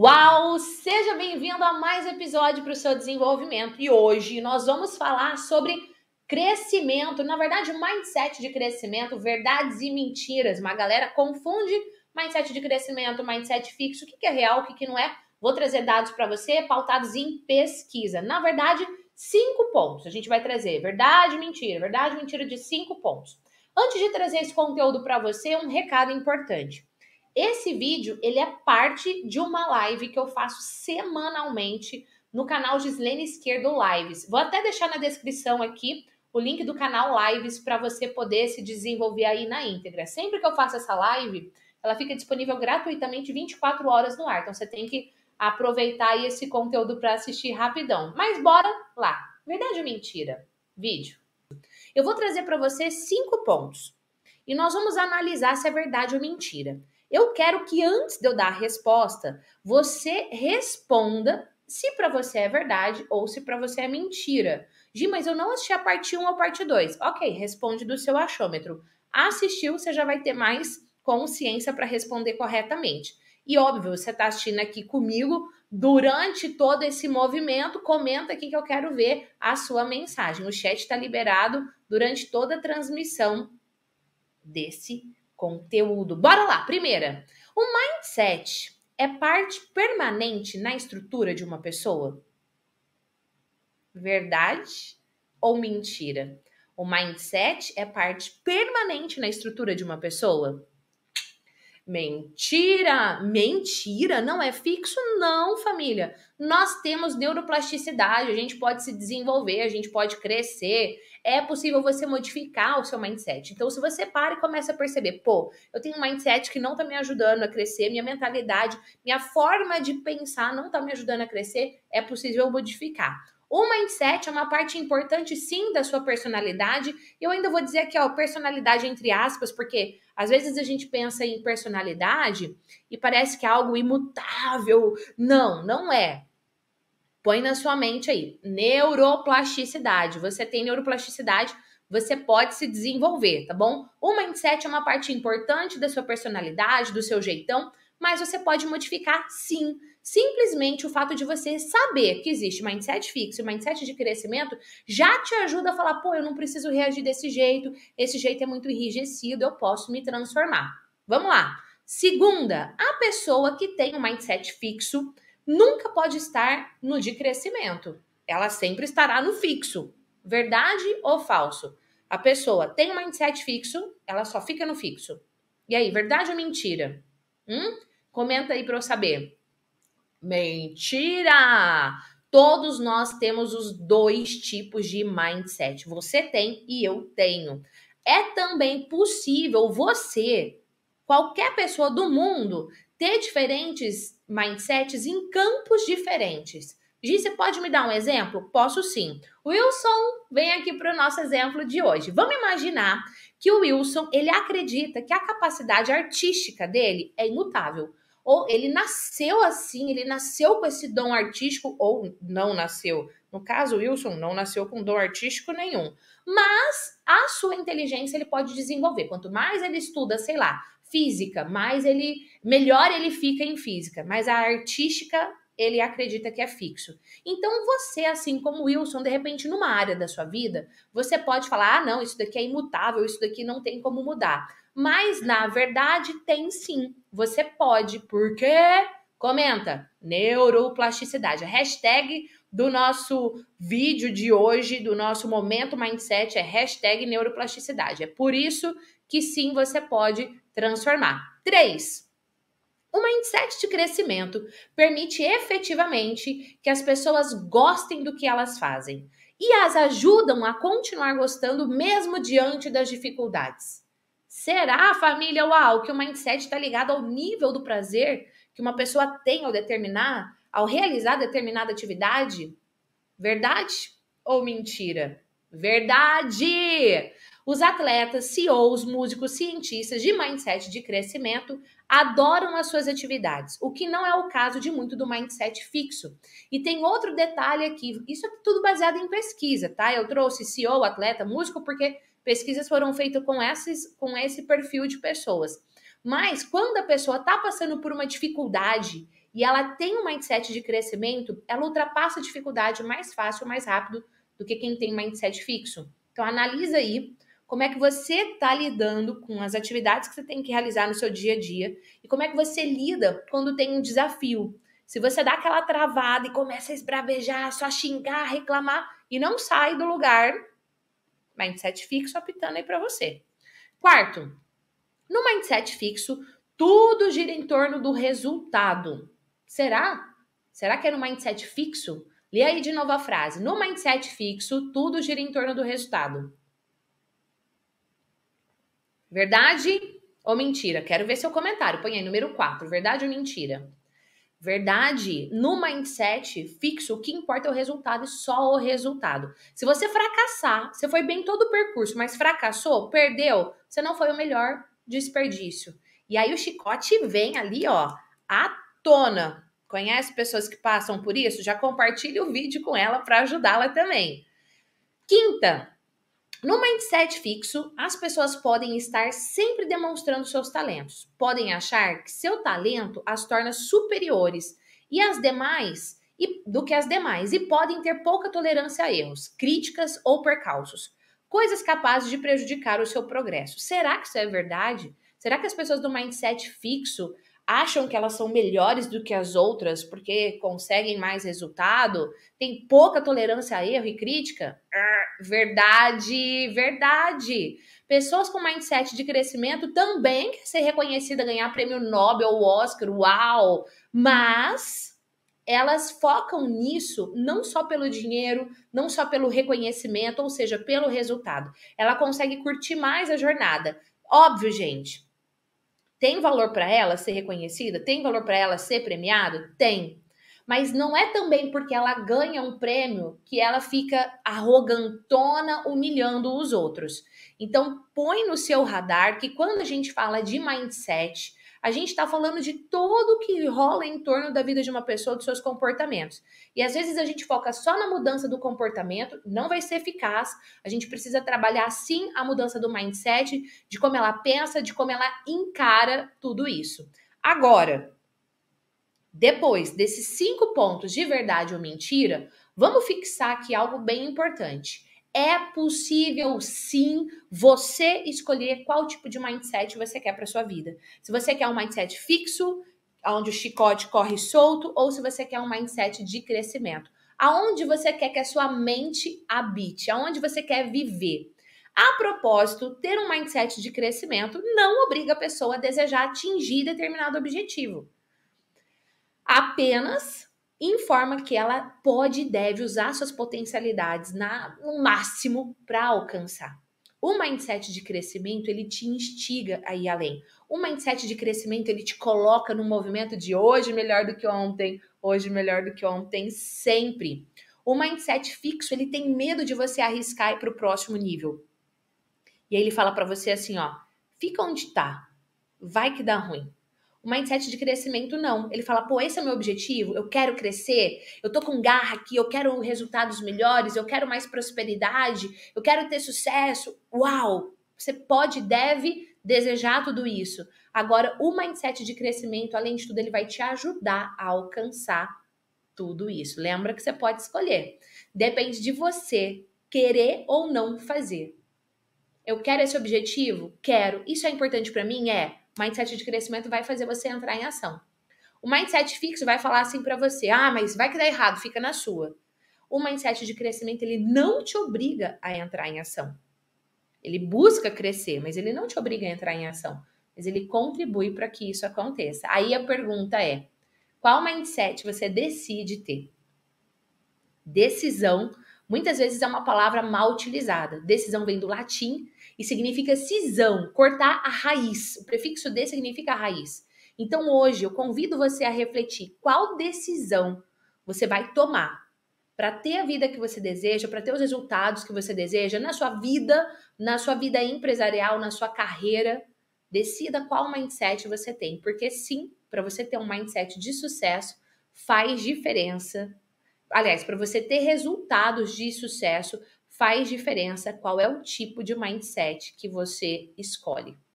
Uau! Seja bem-vindo a mais um episódio para o seu desenvolvimento. E hoje nós vamos falar sobre crescimento, na verdade, mindset de crescimento, verdades e mentiras. Uma galera confunde mindset de crescimento, mindset fixo, o que é real, o que não é. Vou trazer dados para você pautados em pesquisa. Na verdade, cinco pontos. A gente vai trazer verdade, mentira, verdade, mentira de cinco pontos. Antes de trazer esse conteúdo para você, um recado importante. Esse vídeo, ele é parte de uma live que eu faço semanalmente no canal Gislene Esquerdo Lives. Vou até deixar na descrição aqui o link do canal Lives para você poder se desenvolver aí na íntegra. Sempre que eu faço essa live, ela fica disponível gratuitamente 24 horas no ar. Então você tem que aproveitar aí esse conteúdo para assistir rapidão. Mas bora lá. Verdade ou mentira? Vídeo. Eu vou trazer para você cinco pontos e nós vamos analisar se é verdade ou mentira. Eu quero que antes de eu dar a resposta, você responda se para você é verdade ou se para você é mentira. Gi, mas eu não assisti a parte 1 ou a parte 2. Ok, responde do seu achômetro. Assistiu, você já vai ter mais consciência para responder corretamente. E óbvio, você está assistindo aqui comigo durante todo esse movimento. Comenta aqui que eu quero ver a sua mensagem. O chat está liberado durante toda a transmissão desse conteúdo. Bora lá! Primeira, o mindset é parte permanente na estrutura de uma pessoa? Verdade ou mentira? O mindset é parte permanente na estrutura de uma pessoa? Mentira! Mentira! Não é fixo, não, família. Nós temos neuroplasticidade, a gente pode se desenvolver, a gente pode crescer. É possível você modificar o seu mindset. Então, se você para e começa a perceber, pô, eu tenho um mindset que não tá me ajudando a crescer, minha mentalidade, minha forma de pensar não tá me ajudando a crescer, é possível modificar. O mindset é uma parte importante, sim, da sua personalidade. Eu ainda vou dizer aqui, ó, personalidade entre aspas, porque às vezes a gente pensa em personalidade e parece que é algo imutável. Não, não é. Põe na sua mente aí. Neuroplasticidade. Você tem neuroplasticidade, você pode se desenvolver, tá bom? O mindset é uma parte importante da sua personalidade, do seu jeitão, mas você pode modificar sim. Simplesmente o fato de você saber que existe mindset fixo e mindset de crescimento já te ajuda a falar: pô, eu não preciso reagir desse jeito, esse jeito é muito enrijecido, eu posso me transformar. Vamos lá. Segunda, a pessoa que tem um mindset fixo nunca pode estar no de crescimento. Ela sempre estará no fixo. Verdade ou falso? A pessoa tem um mindset fixo, ela só fica no fixo. E aí, verdade ou mentira? Hum? Comenta aí para eu saber. Mentira! Todos nós temos os dois tipos de mindset. Você tem e eu tenho. É também possível você, qualquer pessoa do mundo, ter diferentes mindsets em campos diferentes. Gi, você pode me dar um exemplo? Posso sim. Wilson, vem aqui para o nosso exemplo de hoje. Vamos imaginar que o Wilson ele acredita que a capacidade artística dele é imutável ou ele nasceu assim, ele nasceu com esse dom artístico ou não nasceu. No caso, Wilson não nasceu com dom artístico nenhum, mas a sua inteligência ele pode desenvolver. Quanto mais ele estuda, sei lá, física, mais ele melhor ele fica em física, mas a artística ele acredita que é fixo. Então você, assim como Wilson, de repente numa área da sua vida, você pode falar: "Ah, não, isso daqui é imutável, isso daqui não tem como mudar". Mas na verdade tem sim. Você pode, porque comenta neuroplasticidade. A hashtag do nosso vídeo de hoje, do nosso momento mindset é hashtag neuroplasticidade. É por isso que sim você pode transformar. 3. O mindset de crescimento permite efetivamente que as pessoas gostem do que elas fazem e as ajudam a continuar gostando mesmo diante das dificuldades. Será, família Uau, que o mindset está ligado ao nível do prazer que uma pessoa tem ao determinar, ao realizar determinada atividade? Verdade ou mentira? Verdade! Os atletas, CEOs, músicos, cientistas de mindset de crescimento adoram as suas atividades, o que não é o caso de muito do mindset fixo. E tem outro detalhe aqui, isso é tudo baseado em pesquisa, tá? Eu trouxe CEO, atleta, músico, porque Pesquisas foram feitas com, esses, com esse perfil de pessoas. Mas quando a pessoa está passando por uma dificuldade e ela tem um mindset de crescimento, ela ultrapassa a dificuldade mais fácil, mais rápido do que quem tem mindset fixo. Então analisa aí como é que você está lidando com as atividades que você tem que realizar no seu dia a dia e como é que você lida quando tem um desafio. Se você dá aquela travada e começa a esbravejar, só xingar, reclamar e não sai do lugar, Mindset fixo apitando aí para você. Quarto, no mindset fixo, tudo gira em torno do resultado. Será? Será que é no mindset fixo? Lê aí de novo a frase. No mindset fixo, tudo gira em torno do resultado. Verdade ou mentira? Quero ver seu comentário. Põe aí número 4, verdade ou mentira? verdade, no mindset fixo, o que importa é o resultado e só o resultado. Se você fracassar, você foi bem todo o percurso, mas fracassou, perdeu, você não foi o melhor desperdício. E aí o chicote vem ali, ó, à tona. Conhece pessoas que passam por isso? Já compartilhe o vídeo com ela para ajudá-la também. Quinta, no mindset fixo, as pessoas podem estar sempre demonstrando seus talentos. Podem achar que seu talento as torna superiores e as demais e, do que as demais e podem ter pouca tolerância a erros, críticas ou percalços, coisas capazes de prejudicar o seu progresso. Será que isso é verdade? Será que as pessoas do mindset fixo acham que elas são melhores do que as outras porque conseguem mais resultado, tem pouca tolerância a erro e crítica? Verdade, verdade. Pessoas com mindset de crescimento também quer ser reconhecida, ganhar prêmio Nobel ou Oscar, uau! Mas elas focam nisso não só pelo dinheiro, não só pelo reconhecimento, ou seja, pelo resultado. Ela consegue curtir mais a jornada. Óbvio, gente, tem valor para ela ser reconhecida? Tem valor para ela ser premiada? Tem. Mas não é também porque ela ganha um prêmio que ela fica arrogantona, humilhando os outros. Então, põe no seu radar que quando a gente fala de mindset, a gente está falando de tudo que rola em torno da vida de uma pessoa, dos seus comportamentos. E às vezes a gente foca só na mudança do comportamento, não vai ser eficaz. A gente precisa trabalhar sim a mudança do mindset, de como ela pensa, de como ela encara tudo isso. Agora, depois desses cinco pontos de verdade ou mentira, vamos fixar aqui algo bem importante é possível sim você escolher qual tipo de mindset você quer para sua vida. Se você quer um mindset fixo, onde o chicote corre solto, ou se você quer um mindset de crescimento. Aonde você quer que a sua mente habite, aonde você quer viver. A propósito, ter um mindset de crescimento não obriga a pessoa a desejar atingir determinado objetivo. Apenas informa que ela pode e deve usar suas potencialidades na, no máximo para alcançar. O mindset de crescimento, ele te instiga a ir além. O mindset de crescimento, ele te coloca no movimento de hoje melhor do que ontem, hoje melhor do que ontem, sempre. O mindset fixo, ele tem medo de você arriscar e para o próximo nível. E aí ele fala para você assim, ó, fica onde tá, vai que dá ruim um mindset de crescimento, não. Ele fala, pô, esse é o meu objetivo, eu quero crescer, eu tô com garra aqui, eu quero resultados melhores, eu quero mais prosperidade, eu quero ter sucesso. Uau! Você pode, deve desejar tudo isso. Agora, o mindset de crescimento, além de tudo, ele vai te ajudar a alcançar tudo isso. Lembra que você pode escolher. Depende de você querer ou não fazer. Eu quero esse objetivo? Quero. Isso é importante para mim? É mindset de crescimento vai fazer você entrar em ação. O mindset fixo vai falar assim para você: ah, mas vai que dá errado, fica na sua. O mindset de crescimento ele não te obriga a entrar em ação. Ele busca crescer, mas ele não te obriga a entrar em ação. Mas ele contribui para que isso aconteça. Aí a pergunta é: qual mindset você decide ter? Decisão muitas vezes é uma palavra mal utilizada. Decisão vem do latim e significa cisão, cortar a raiz. O prefixo de significa raiz. Então hoje eu convido você a refletir qual decisão você vai tomar para ter a vida que você deseja, para ter os resultados que você deseja na sua vida, na sua vida empresarial, na sua carreira. Decida qual mindset você tem, porque sim, para você ter um mindset de sucesso faz diferença aliás, para você ter resultados de sucesso, faz diferença qual é o tipo de mindset que você escolhe.